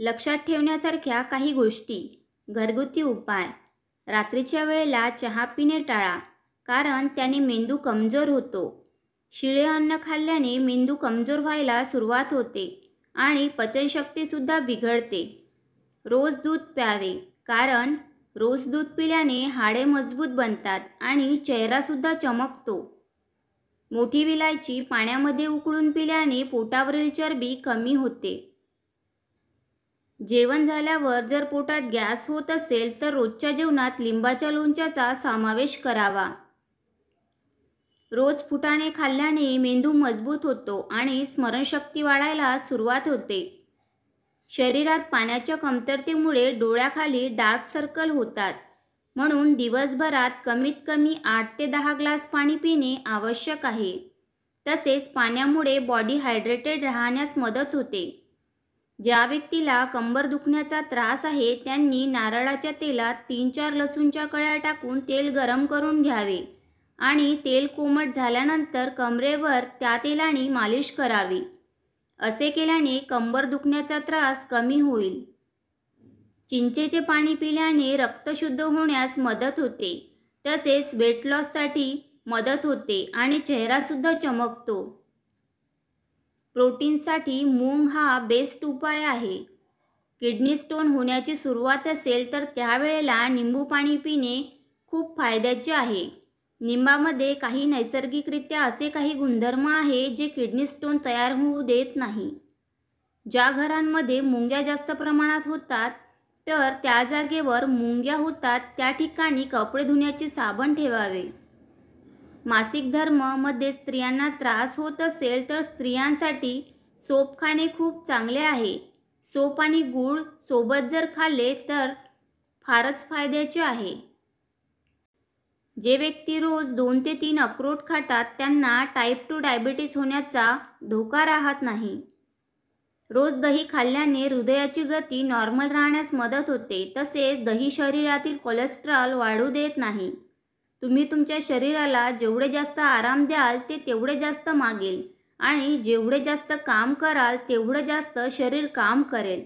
लक्षात ठेवण्यासारख्या काही गोष्टी घरगुती उपाय रात्रीच्या वेळेला चहा पिणे टाळा कारण त्याने मेंदू कमजोर होतो शिळे अन्न खाल्ल्याने मेंदू कमजोर व्हायला सुरुवात होते आणि पचनशक्तीसुद्धा बिघडते रोज दूध प्यावे कारण रोज दूध पिल्याने हाडे मजबूत बनतात आणि चेहरासुद्धा चमकतो मोठी विलायची पाण्यामध्ये उकळून पिल्याने पोटावरील चरबी कमी होते जेवण झाल्यावर जर पोटात गॅस होत असेल तर रोजच्या जेवणात लिंबाच्या लोणच्याचा समावेश करावा रोज फुटाने खाल्ल्याने मेंदू मजबूत होतो आणि स्मरणशक्ती वाढायला सुरुवात होते शरीरात पाण्याच्या कमतरतेमुळे डोळ्याखाली डार्क सर्कल होतात म्हणून दिवसभरात कमीत कमी आठ ते दहा ग्लास पाणी पिणे आवश्यक आहे तसेच पाण्यामुळे बॉडी हायड्रेटेड राहण्यास मदत होते ज्या व्यक्तीला कंबर दुखण्याचा त्रास आहे त्यांनी नारळाच्या तेलात तीन चार लसूणच्या कळ्या टाकून तेल गरम करून घ्यावे आणि तेल कोमट झाल्यानंतर कमरेवर त्या तेलाने मालिश करावी असे केल्याने कंबर दुखण्याचा त्रास कमी होईल चिंचेचे पाणी पिल्याने रक्त शुद्ध होण्यास मदत होते तसेच वेट लॉससाठी मदत होते आणि चेहरासुद्धा चमकतो प्रोटीनसाठी मूंग हा बेस्ट उपाय आहे किडनी स्टोन होण्याची सुरुवात असेल तर त्यावेळेला निंबू पाणी पिणे खूप फायद्याचे आहे निंबामध्ये काही नैसर्गिकरित्या असे काही गुणधर्म आहे जे किडनी स्टोन तयार होऊ देत नाही ज्या घरांमध्ये मुंग्या जास्त प्रमाणात होतात तर त्या जागेवर मुंग्या होतात त्या ठिकाणी कपडे धुण्याचे साबण ठेवावे मासिक धर्ममध्ये स्त्रियांना त्रास होत असेल तर स्त्रियांसाठी सोप खाणे खूप चांगले आहे सोप आणि गूळ सोबत जर खाल्ले तर फारच फायद्याचे आहे जे व्यक्ती रोज दोन ते तीन अक्रोट खातात त्यांना टाईप टू डायबिटीस होण्याचा धोका राहत नाही रोज दही खाल्ल्याने हृदयाची गती नॉर्मल राहण्यास मदत होते तसेच दही शरीरातील कोलेस्ट्रॉल वाढू देत नाही तुम्ही तुमच्या शरीराला जेवढे जास्त आराम द्याल ते तेवढे जास्त मागेल आणि जेवढे जास्त काम कराल तेवढं जास्त शरीर काम करेल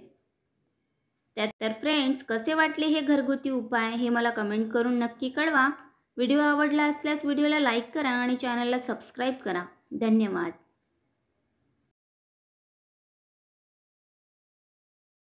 तर फ्रेंड्स कसे वाटले हे घरगुती उपाय हे मला कमेंट करून नक्की कळवा व्हिडिओ आवडला असल्यास व्हिडिओला लाईक करा आणि चॅनलला सबस्क्राईब करा धन्यवाद